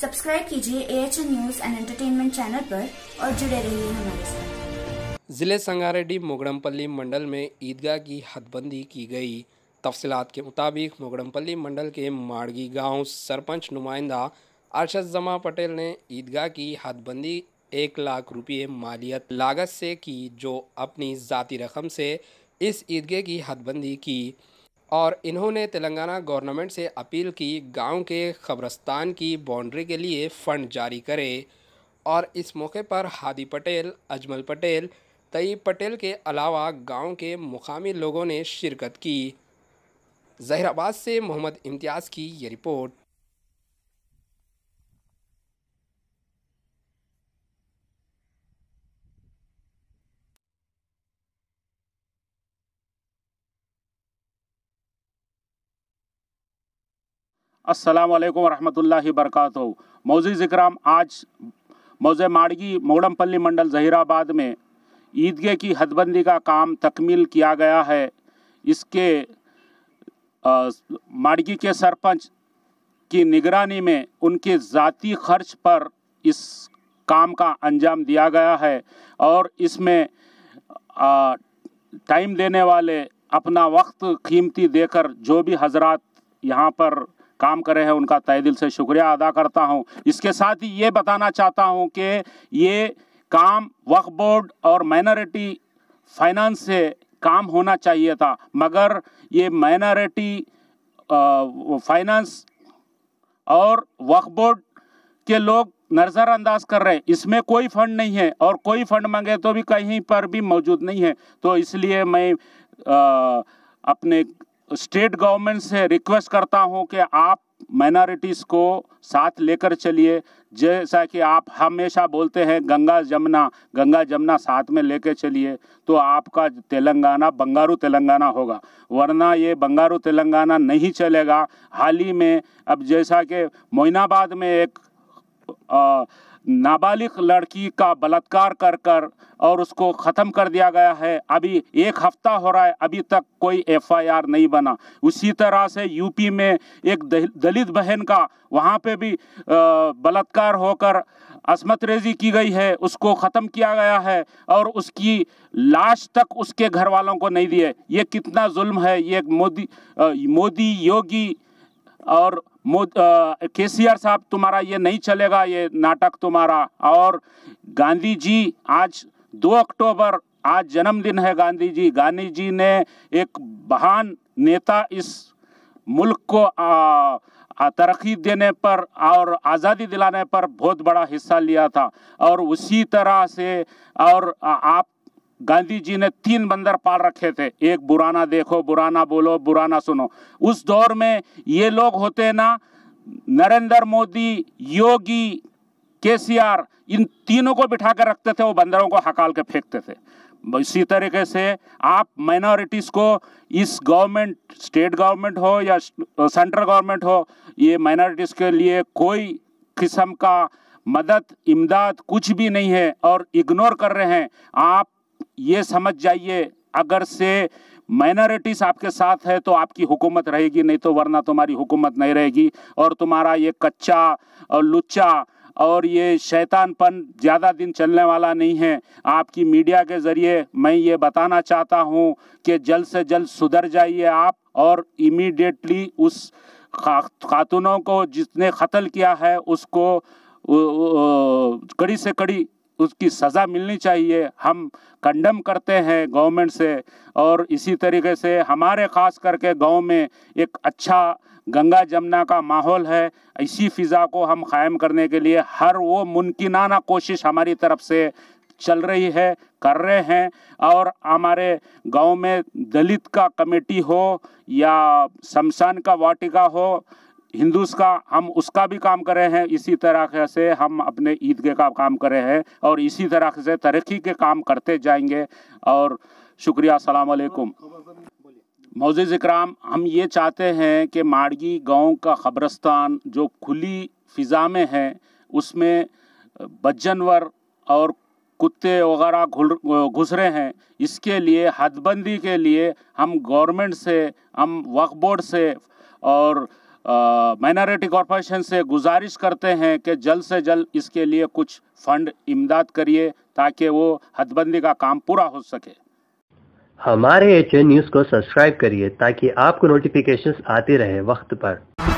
subscribe कीजिए A H news and entertainment channel पर और जुड़े रहिए हमारे साथ जिले संगारेड्डी मोगड़मपल्ली मंडल में ईदगाह की हदबंदी की गई तफसलत के मुताबिक मोगड़मपल्ली मंडल के माड़गी गांव सरपंच नुमाइंदा अरशद जमा पटेल ने ईदगाह की हदबंदी एक लाख रुपये मालियत लागत से की जो अपनी जतीी रकम से इस ईदगाह की हदबंदी की और इन्होंने तेलंगाना गवर्नमेंट से अपील की गांव के खबरस्तान की बाउंड्री के लिए फ़ंड जारी करे और इस मौके पर हादी पटेल अजमल पटेल तई पटेल के अलावा गांव के मुकामी लोगों ने शिरकत की जहराबाद से मोहम्मद इम्तियाज़ की ये रिपोर्ट अस्सलाम वालेकुम वरहमतुल्लाहि वरकत मौजी जिक्राम आज मौज़ माड़गी मोड़मपल्ली मंडल जहीराबाद में ईदगे की हदबंदी का काम तकमील किया गया है इसके माड़गी के सरपंच की निगरानी में उनके ज़ाती खर्च पर इस काम का अंजाम दिया गया है और इसमें टाइम देने वाले अपना वक्त कीमती देकर जो भी हजरात यहाँ पर काम कर रहे हैं उनका तय दिल से शुक्रिया अदा करता हूँ इसके साथ ही ये बताना चाहता हूँ कि ये काम वक्फ बोर्ड और माइनॉरिटी फाइनेंस से काम होना चाहिए था मगर ये माइनॉरिटी फाइनेंस और वक्फ बोर्ड के लोग नज़रअंदाज कर रहे हैं इसमें कोई फंड नहीं है और कोई फंड मांगे तो भी कहीं पर भी मौजूद नहीं है तो इसलिए मैं आ, अपने स्टेट गवर्नमेंट से रिक्वेस्ट करता हूं कि आप माइनॉरिटीज़ को साथ लेकर चलिए जैसा कि आप हमेशा बोलते हैं गंगा जमुना गंगा जमुना साथ में लेकर चलिए तो आपका तेलंगाना बंगारू तेलंगाना होगा वरना ये बंगारू तेलंगाना नहीं चलेगा हाल ही में अब जैसा कि मोइनाबाद में एक नाबालिग लड़की का बलात्कार कर कर और उसको ख़त्म कर दिया गया है अभी एक हफ्ता हो रहा है अभी तक कोई एफआईआर नहीं बना उसी तरह से यूपी में एक दलित बहन का वहाँ पे भी बलात्कार होकर असमत रेजी की गई है उसको ख़त्म किया गया है और उसकी लाश तक उसके घर वालों को नहीं दिए ये कितना जुल्म है ये मोदी मोदी योगी और के सी आर साहब तुम्हारा ये नहीं चलेगा ये नाटक तुम्हारा और गांधी जी आज दो अक्टूबर आज जन्मदिन है गांधी जी गांधी जी ने एक महान नेता इस मुल्क को तरक्की देने पर और आज़ादी दिलाने पर बहुत बड़ा हिस्सा लिया था और उसी तरह से और आप गांधी जी ने तीन बंदर पाल रखे थे एक बुराना देखो बुराना बोलो बुराना सुनो उस दौर में ये लोग होते ना नरेंद्र मोदी योगी केसीआर इन तीनों को बिठा कर रखते थे वो बंदरों को हकाल के फेंकते थे इसी तरीके से आप माइनॉरिटीज़ को इस गवर्नमेंट स्टेट गवर्नमेंट हो या सेंट्रल गवर्नमेंट हो ये माइनॉरिटीज़ के लिए कोई किस्म का मदद इमदाद कुछ भी नहीं है और इग्नोर कर रहे हैं आप ये समझ जाइए अगर से माइनॉरिटीज़ आपके साथ है तो आपकी हुकूमत रहेगी नहीं तो वरना तुम्हारी हुकूमत नहीं रहेगी और तुम्हारा ये कच्चा और लुच्चा और ये शैतानपन ज़्यादा दिन चलने वाला नहीं है आपकी मीडिया के ज़रिए मैं ये बताना चाहता हूँ कि जल्द से जल्द सुधर जाइए आप और इमीडिएटली उस खातूनों को जिसने कत्ल किया है उसको कड़ी से कड़ी उसकी सज़ा मिलनी चाहिए हम कंडम करते हैं गवर्नमेंट से और इसी तरीके से हमारे ख़ास करके गांव में एक अच्छा गंगा जमुना का माहौल है इसी फ़िज़ा को हम क़ायम करने के लिए हर वो मुमकिनाना कोशिश हमारी तरफ से चल रही है कर रहे हैं और हमारे गांव में दलित का कमेटी हो या शमशान का वाटिका हो हिंदूस का हम उसका भी काम कर रहे हैं इसी तरह से हम अपने ईदगाह का काम कर रहे हैं और इसी तरह से तरक्की के काम करते जाएंगे और शुक्रिया सलाम अलैकुम मोज़ इकराम हम ये चाहते हैं कि माड़गी गांव का खबरस्तान जो खुली फ़िज़ा में है उसमें बजनवर और कुत्ते वगैरह घुस रहे हैं इसके लिए हदबंदी के लिए हम गवर्नमेंट से हम वक्फ बोर्ड से और माइनॉरिटी कॉरपोरेशन से गुजारिश करते हैं कि जल्द से जल्द इसके लिए कुछ फंड इमदाद करिए ताकि वो हदबंदी का काम पूरा हो सके हमारे एच न्यूज़ को सब्सक्राइब करिए ताकि आपको नोटिफिकेशंस आते रहे वक्त पर